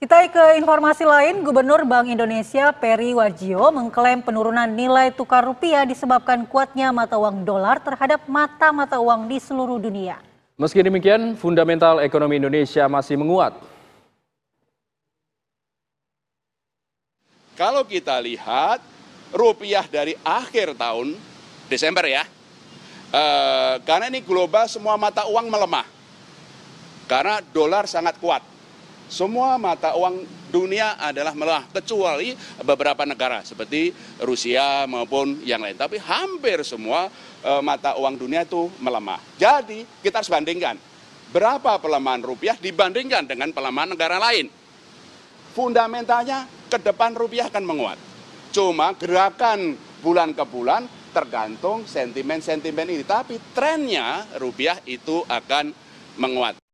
Kita ke informasi lain, Gubernur Bank Indonesia Peri Warjio mengklaim penurunan nilai tukar rupiah disebabkan kuatnya mata uang dolar terhadap mata-mata uang di seluruh dunia. Meski demikian, fundamental ekonomi Indonesia masih menguat. Kalau kita lihat rupiah dari akhir tahun Desember ya, eh, karena ini global semua mata uang melemah. Karena dolar sangat kuat semua mata uang dunia adalah melemah kecuali beberapa negara seperti Rusia maupun yang lain. Tapi hampir semua e, mata uang dunia itu melemah. Jadi kita harus bandingkan berapa pelemahan rupiah dibandingkan dengan pelemahan negara lain. Fundamentalnya ke depan rupiah akan menguat. Cuma gerakan bulan ke bulan tergantung sentimen-sentimen ini. Tapi trennya rupiah itu akan menguat.